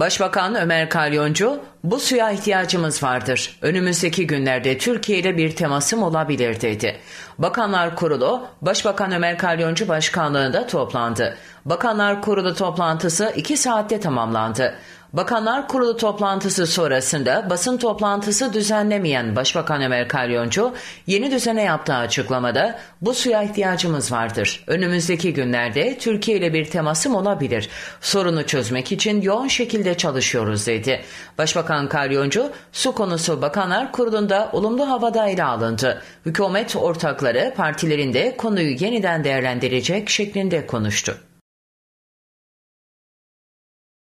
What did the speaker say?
Başbakan Ömer Kalyoncu, bu suya ihtiyacımız vardır. Önümüzdeki günlerde Türkiye ile bir temasım olabilir dedi. Bakanlar Kurulu, Başbakan Ömer Kalyoncu başkanlığında toplandı. Bakanlar Kurulu toplantısı 2 saatte tamamlandı. Bakanlar Kurulu toplantısı sonrasında basın toplantısı düzenlemeyen Başbakan Ömer Kalyoncu yeni düzene yaptığı açıklamada bu suya ihtiyacımız vardır. Önümüzdeki günlerde Türkiye ile bir temasım olabilir. Sorunu çözmek için yoğun şekilde çalışıyoruz dedi. Başbakan Kalyoncu su konusu Bakanlar Kurulu'nda olumlu havada ele alındı. Hükümet ortakları partilerinde konuyu yeniden değerlendirecek şeklinde konuştu.